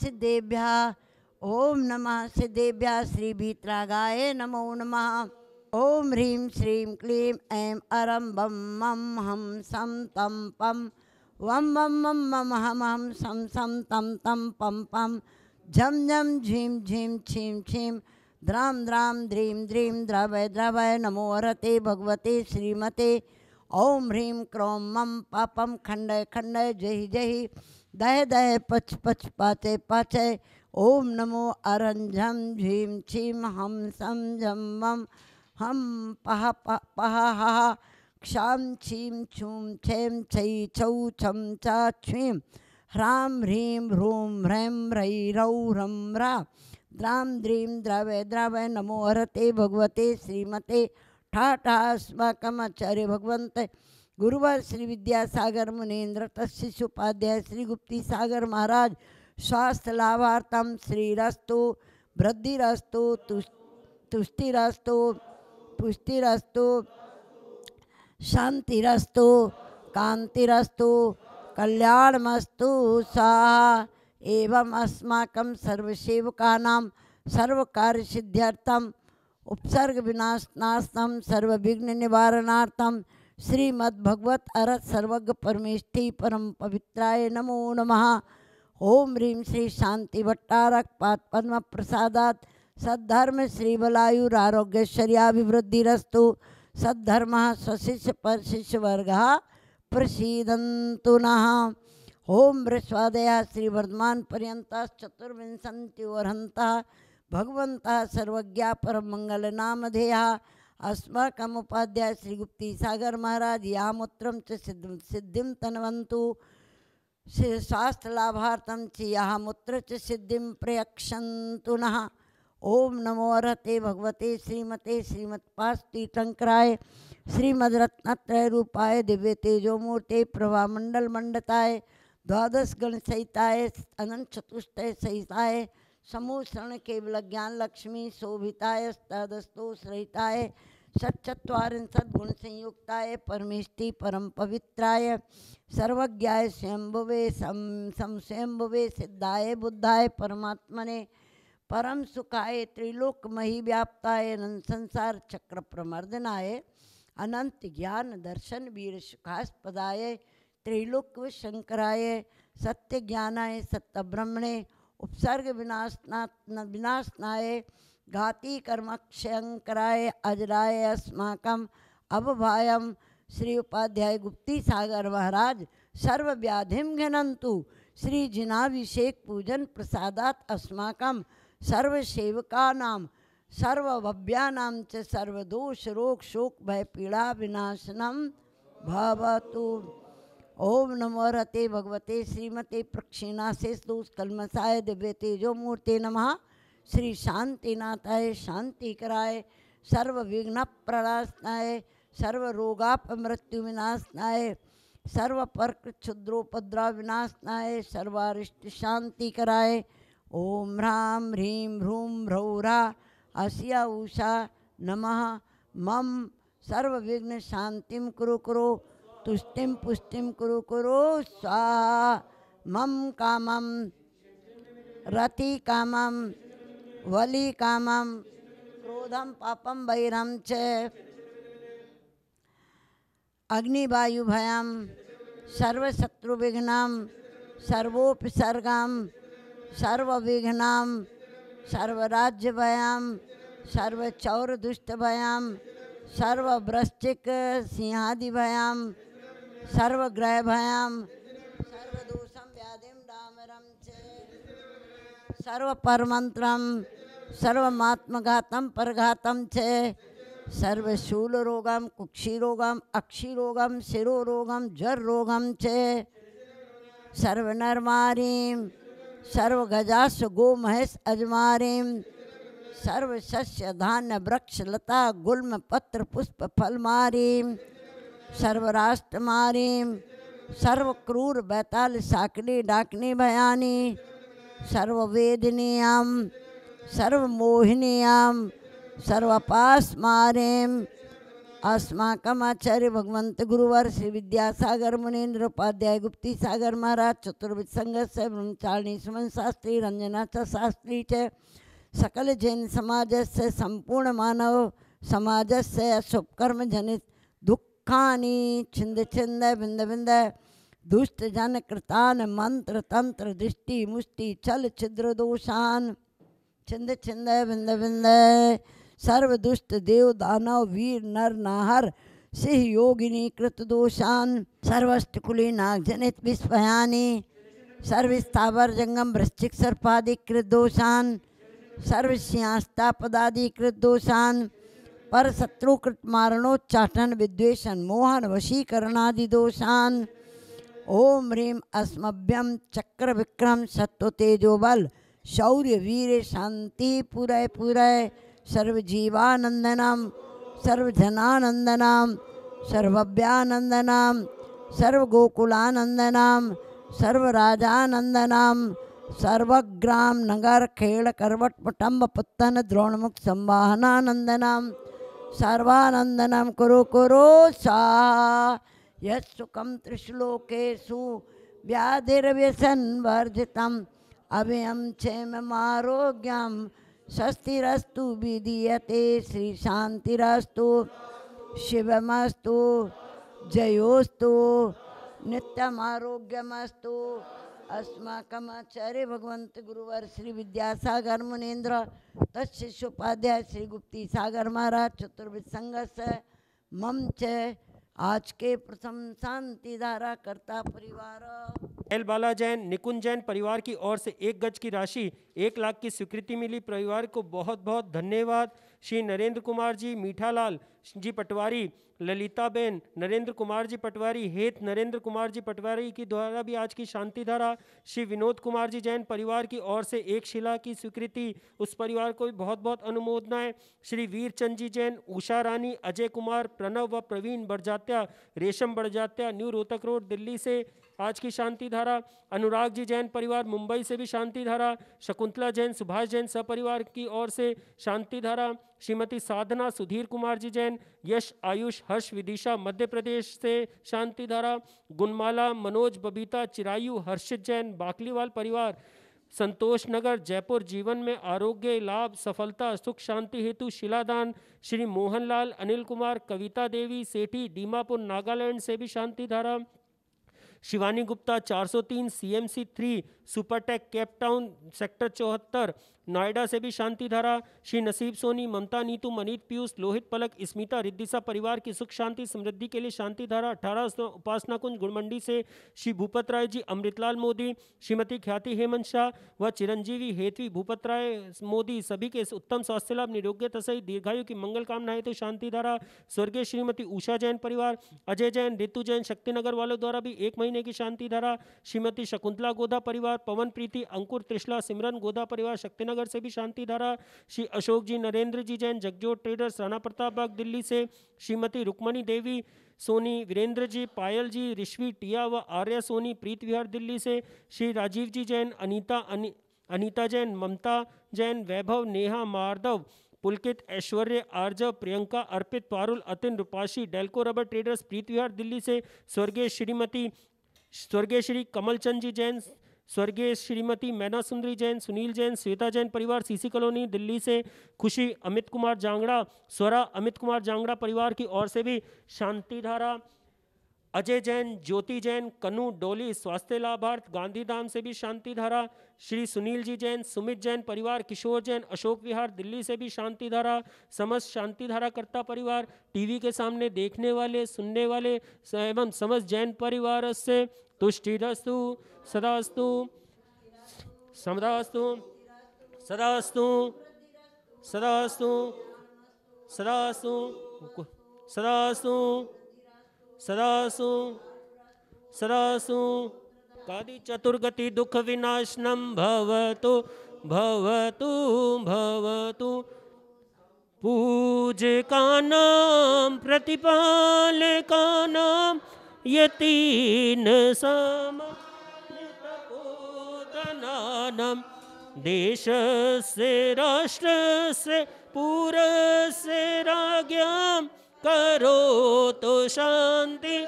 सिद्धेभ्या ओम नमः श्री श्रीभीत्रागाय नमो नमः ओम ह्रीं श्रीं क्लीं ऐं अरं बं मं हं सं तं पं वं मं मं मम हं हं सं सं तं तं पं पं झं झं झीं झीं छीं छीं द्रां द्रां द्रीं द्रीं द्रवय द्रवय नमो हरते भगवते श्रीमते ॐ ह्रीं क्रों मं पापं खण्डय खण्डय जहि जय दय दय पच पच पाते पाचय ओम नमो अरंझम झीम छीम हम सम झम मम हम पह पह हा क्षाम छीम छूम छेम छई छौ छम चा छ्वीम ह्राम ह्रीम ह्रूम ह्रैम ह्रै रौ ह्रम रा द्राम द्रीं द्रवय द्रवय नमो हरते भगवते श्रीमते ठाठास्माकमाचार्य भगवंत गुरुवार श्री विद्यासागर मुनेन्द्र तस्शिष्य उपाध्याय श्री गुप्ती सागर महाराज स्वास्थ्य लाभार्थम श्रीरस्तु वृद्धिरस्तु तुष्टिरस्तु पुष्टिरस्तु शांतिरस्तु कांतिरस्तु कल्याणमस्तु साह एवं अस्माकं सर्वसेवकानां सर्वकार्यसिद्ध्यर्थम् उपसर्गविनाशनार्थं सर्वविघ्ननिवारणार्थं सर्व श्रीमद्भगवत अरत सर्वज्ञ परमेष्ठी परम पवित्राय नमो नमः ओम ह्रीं श्री शांति भट्टारक पात पद्म प्रसादात सद्धर्म श्रीबलायुर सद्धर्म स्वशिष्य पर शिष्यवर्ग प्रसीदंतु ओम बृहस्वादया श्रीवर्धमान पर्यता वर्हंता भगवंता सर्व्ञा परम मंगलनामधेय अस्माकम् उपाध्याय सागर महाराज या मूत्र सिद्धि सिद्धिम तनवंतु शास्त्र लाभार्थम च यामूत्र च सिद्धि प्रयक्षंतु ओम नमो अर्हते भगवते श्रीमते श्रीमत्पास्तीटंकराय श्रीमदरत्नत्रय रूपाय दिव्य तेजोमूर्ते प्रभामंडल मंडताय द्वादश गणसहिताय अनंत चतुष्टय सहिताय समूषण केवल ज्ञान लक्ष्मी शोभिताय तदस्तोष रहिताय गुण संयुक्ताय परमेष्टि परम पवित्राय सर्वज्ञाय स्वयंभुवे सम स्वयंभुवे सिद्धाय बुद्धाय परमात्मने परम सुखाय मही व्याप्ताय अनंत संसार चक्र प्रमर्दनाय अनंत ज्ञान दर्शन वीर सुखास्पदाय त्रिलोक शंकराय सत्य ज्ञानाय सत्य ब्रह्मणे उपसर्ग विनाशना विनाशनाय घाती कर्मक्षयंकराय अजराय अस्माकम अवभायम श्री उपाध्याय गुप्ती सागर महाराज सर्व्याधि घनंतु श्री जिनाभिषेक पूजन प्रसादात अस्माक सर्वसेवका सर्वभव्यानाम च सर्वदोष रोग शोक भय पीड़ा विनाशनम भवतु ओम नमो रते भगवते श्रीमते प्रक्षिणा से स्तूष कलमसाय दिव्य तेजो मूर्ते नम श्री शांतिनाथाय शांति कराय सर्व विघ्न सर्व रोगाप मृत्यु विनाशनाय सर्व पर विनाशनाय सर्वारिष्ट शांति कराय ओम ह्रां ह्रीं ह्रूं भ्रौरा अशिया उषा नमः मम सर्वविघ्न शांतिम कुरु कुरु तुष्टिम पुष्टिम कुरु कुरु स्वाहा मम कामम रति कामम वली कामम क्रोधम पापम बैरम च अग्निवायु भयम विघ्नम सर्वोपसर्गम सर्वविघ्नम सर्वराज्य भयम सर्वचौर दुष्ट भयम सर्वभ्रष्टिक सिंहादि भयम सर्वग्रहभयं सर्वदोषं व्याधिं डामरं च सर्वपरमन्त्रं सर्वमात्मघातं परघातं च सर्वशूलरोगं कुक्षिरोगम् अक्षिरोगं शिरोरोगं ज्वररोगं च सर्वनर्मारीं सर्वगजास्व गोमहेश अजमारीं सर्वशस्य धान्य वृक्ष लता गुल्म पत्र पुष्प फलमारीं सर्वराष्ट्र मारीम सर्व क्रूर बैताल साकनी डाकनी भयानी सर्ववेदनीयम सर्वमोहिनीयम सर्वपास मारेम अस्माकम आचार्य भगवंत गुरुवर श्री विद्यासागर मुनीन्द्र उपाध्याय गुप्ती सागर महाराज चतुर्विद से ब्रह्मचारिणी सुमन शास्त्री रंजनाथ शास्त्री च सकल जैन समाज से संपूर्ण मानव समाज से शुभकर्म जनित दुःखानि छिंद छिंद बिंद बिंद दुष्ट जन कृतान मंत्र तंत्र दृष्टि मुष्टि छल छिद्र दोषान छिंद छिंद बिंद बिंद सर्व दुष्ट देव दानव वीर नर नाहर सिंह योगिनी कृत दोषान सर्वस्त कुली नाग जनित विस्पयानी जंगम वृश्चिक सर्पादि कृत दोषान सर्व पदादि कृत दोषान पर शत्रुकृत मारणोच्चाटन विद्वेषन मोहन वशीकरणादि दोषान ओम ह्रीम अस्मभ्यम चक्र विक्रम सत्व तेजो बल शौर्य वीर शांति पुरय पुरय सर्वजीवानंदनम सर्वधनानंदनम सर्वव्यानंदनम सर्वगोकुलानंदनम सर्वराजानंदनम सर्वग्राम नगर खेड़ करवट पटम्ब पुत्तन द्रोणमुख संवाहनानंदनम सर्वानंदन कुरु कुरु सा युखम त्रिश्लोकेशु व्याधिर्व्यसन वर्धित अभियम क्षेम आरोग्यम स्वस्तिरस्तु विधीये श्री शांतिरस्तु शिवमस्तु जयोस्तु नित्यम आरोग्यमस्तु अस्माकमाचार्य भगवंत गुरुवर श्री विद्यासागर मुनेन्द्र तत्शिष्योपाध्याय श्री गुप्ती सागर महाराज चतुर्विद संघर्ष मम च आज के प्रथम शांति धारा करता परिवार एल बाला जैन निकुंज जैन परिवार की ओर से एक गज की राशि एक लाख की स्वीकृति मिली परिवार को बहुत बहुत धन्यवाद श्री नरेंद्र कुमार जी मीठालाल जी पटवारी ललिता बेन नरेंद्र कुमार जी पटवारी हेत नरेंद्र कुमार जी पटवारी की द्वारा भी आज की शांति धारा श्री विनोद कुमार जी जैन परिवार की ओर से एक शिला की स्वीकृति उस परिवार को भी बहुत बहुत अनुमोदना है श्री वीरचंद जी जैन उषा रानी अजय कुमार प्रणव व प्रवीण बड़जात्या रेशम बड़जात्या न्यू रोहतक रोड दिल्ली से आज की शांति धारा अनुराग जी जैन परिवार मुंबई से भी शांति धारा शकुंतला जैन सुभाष जैन सपरिवार की ओर से शांति धारा श्रीमती साधना सुधीर कुमार जी जैन यश आयुष हर्ष विदिशा मध्य प्रदेश से शांति धारा गुणमाला मनोज बबीता चिरायु हर्षित जैन बाकलीवाल परिवार संतोष नगर जयपुर जीवन में आरोग्य लाभ सफलता सुख शांति हेतु शिलादान श्री मोहनलाल अनिल कुमार कविता देवी सेठी दीमापुर नागालैंड से भी शांति धारा Shivani Gupta 403 CMC 3 Supertech Capetown sector चौहत्तर नोएडा से भी शांति धारा श्री नसीब सोनी ममता नीतू मनीत पीयूष लोहित पलक स्मिता रिद्दिशा परिवार की सुख शांति समृद्धि के लिए शांति धारा अठारह उपासना कुंज गुड़मंडी से श्री भूपत राय जी अमृतलाल मोदी श्रीमती ख्याति हेमंत शाह व चिरंजीवी हेतवी भूपत राय मोदी सभी के उत्तम स्वास्थ्य लाभ निरोग्यता सहित दीर्घायु की मंगल कामना हेतु तो शांति धारा स्वर्गीय श्रीमती उषा जैन परिवार अजय जैन ऋतु जैन शक्तिनगर वालों द्वारा भी एक महीने महीने की शांति धारा श्रीमती शकुंतला गोदा परिवार पवन प्रीति अंकुर त्रिशला सिमरन गोदा परिवार शक्तिनगर से भी शांति धारा श्री अशोक जी नरेंद्र जी जैन जगजोत ट्रेडर्स राणा प्रताप बाग दिल्ली से श्रीमती रुक्मणी देवी सोनी वीरेंद्र जी पायल जी ऋषि टिया व आर्य सोनी प्रीत विहार दिल्ली से श्री राजीव जी जैन अनीता अनि, Anita Jain Mamta Jain Vaibhav Neha Mardav Pulkit Aishwarya Arjav Priyanka Arpit Parul Atin Rupashi Delco rubber traders Preet Vihar Delhi से स्वर्गीय श्रीमती स्वर्गीय श्री कमलचंद जी जैन स्वर्गीय श्रीमती मैना सुंदरी जैन सुनील जैन श्वेता जैन परिवार सीसी कॉलोनी दिल्ली से खुशी अमित कुमार जांगड़ा स्वरा अमित कुमार जांगड़ा परिवार की ओर से भी शांतिधारा अजय जैन ज्योति जैन कनु डोली स्वास्थ्य लाभार्थ गांधीधाम से भी शांति धारा श्री सुनील जी जैन सुमित जैन परिवार किशोर जैन अशोक विहार दिल्ली से भी शांति धारा समस्त शांति धारा कर्ता परिवार टीवी के सामने देखने वाले सुनने वाले एवं समस्त जैन परिवार से तुष्टिरस्तु सदास्तु समदास्तु सदास्तु सदास्तु सदास्तु सदास्तु सदासु सदासु दुख विनाशनम भवतु भवतु भवतु पूज का नाम प्रतिपाल पूजकानां प्रतिपालकानां यतीन राष्ट्र से पूरा से राज्ञां करो तो शांति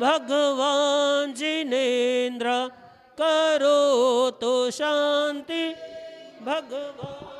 भगवान जिनेन्द्र करो तो शांति भगवान